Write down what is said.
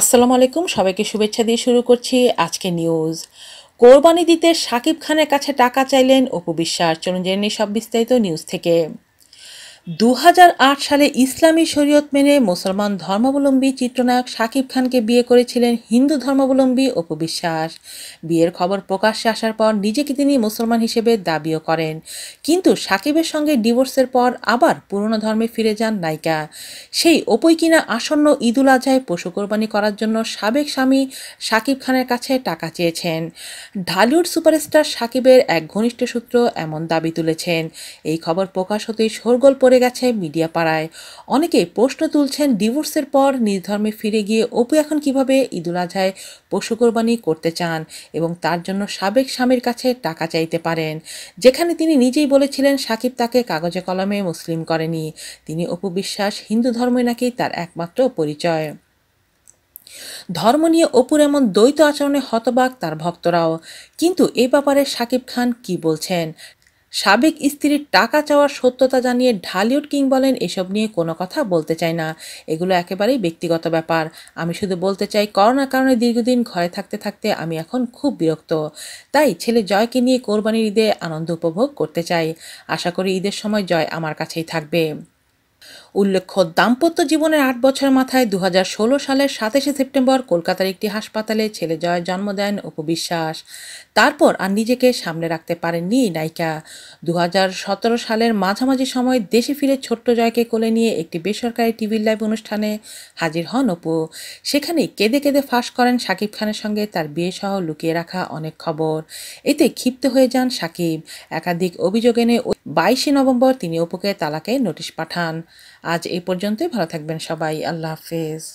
আসসালামু আলাইকুম সবাইকে শুভেচ্ছা দিয়ে শুরু করছি আজকে নিউজ কোরবানি দিতে সাকিব খানের কাছে টাকা চাইলেন অপু বিশ্বাস চলুন জেনে সব বিস্তারিত নিউজ থেকে দু সালে ইসলামী শরীয়ত মেনে মুসলমান ধর্মাবলম্বী চিত্রনায়ক সাকিব খানকে বিয়ে করেছিলেন হিন্দু ধর্মাবলম্বী অপু বিশ্বাস বিয়ের খবর প্রকাশ্যে আসার পর নিজেকে তিনি মুসলমান হিসেবে দাবিও করেন কিন্তু সাকিবের সঙ্গে ডিভোর্সের পর আবার পুরনো ধর্মে ফিরে যান নায়িকা সেই অপুই কিনা আসন্ন ঈদুল আজহায় পশু কোরবানি করার জন্য সাবেক স্বামী সাকিব খানের কাছে টাকা চেয়েছেন ঢালিউড সুপারস্টার সাকিবের এক ঘনিষ্ঠ সূত্র এমন দাবি তুলেছেন এই খবর প্রকাশ হতেই শোরগোল পড়ে করে গেছে মিডিয়া পাড়ায় অনেকে প্রশ্ন তুলছেন ডিভোর্সের পর নির্ধর্মে ফিরে গিয়ে অপু এখন কিভাবে ঈদুল আজহায় পশু কোরবানি করতে চান এবং তার জন্য সাবেক স্বামীর কাছে টাকা চাইতে পারেন যেখানে তিনি নিজেই বলেছিলেন সাকিব তাকে কাগজে কলমে মুসলিম করেনি তিনি অপু বিশ্বাস হিন্দু ধর্মে নাকি তার একমাত্র পরিচয় ধর্ম নিয়ে অপুর এমন দ্বৈত আচরণে হতবাক তার ভক্তরাও কিন্তু এ ব্যাপারে সাকিব খান কি বলছেন সাবেক স্ত্রীর টাকা চাওয়ার সত্যতা জানিয়ে ঢালিউড কিং বলেন এসব নিয়ে কোনো কথা বলতে চাই না এগুলো একেবারেই ব্যক্তিগত ব্যাপার আমি শুধু বলতে চাই করোনার কারণে দীর্ঘদিন ঘরে থাকতে থাকতে আমি এখন খুব বিরক্ত তাই ছেলে জয়কে নিয়ে কোরবানির ঈদে আনন্দ উপভোগ করতে চাই আশা করি ঈদের সময় জয় আমার কাছেই থাকবে উল্লেখ্য দাম্পত্য জীবনের আট বছর মাথায় দু সালের সাতাশে সেপ্টেম্বর কলকাতার একটি হাসপাতালে ছেলে জয়ের জন্ম দেন উপবিশ্বাস তারপর আর নিজেকে সামনে রাখতে পারেননি নায়িকা দু সালের মাঝামাঝি সময় দেশে ফিরে ছোট্ট জয়কে কোলে নিয়ে একটি বেসরকারি টিভির লাইভ অনুষ্ঠানে হাজির হন অপু সেখানে কেঁদে কেঁদে ফাঁস করেন শাকিব খানের সঙ্গে তার বিয়ে সহ লুকিয়ে রাখা অনেক খবর এতে ক্ষিপ্ত হয়ে যান সাকিব একাধিক অভিযোগ এনে বাইশে নভেম্বর তিনি অপুকে তালাকে নোটিশ পাঠান আজ এই পর্যন্তই ভালো থাকবেন সবাই আল্লাহ হাফেজ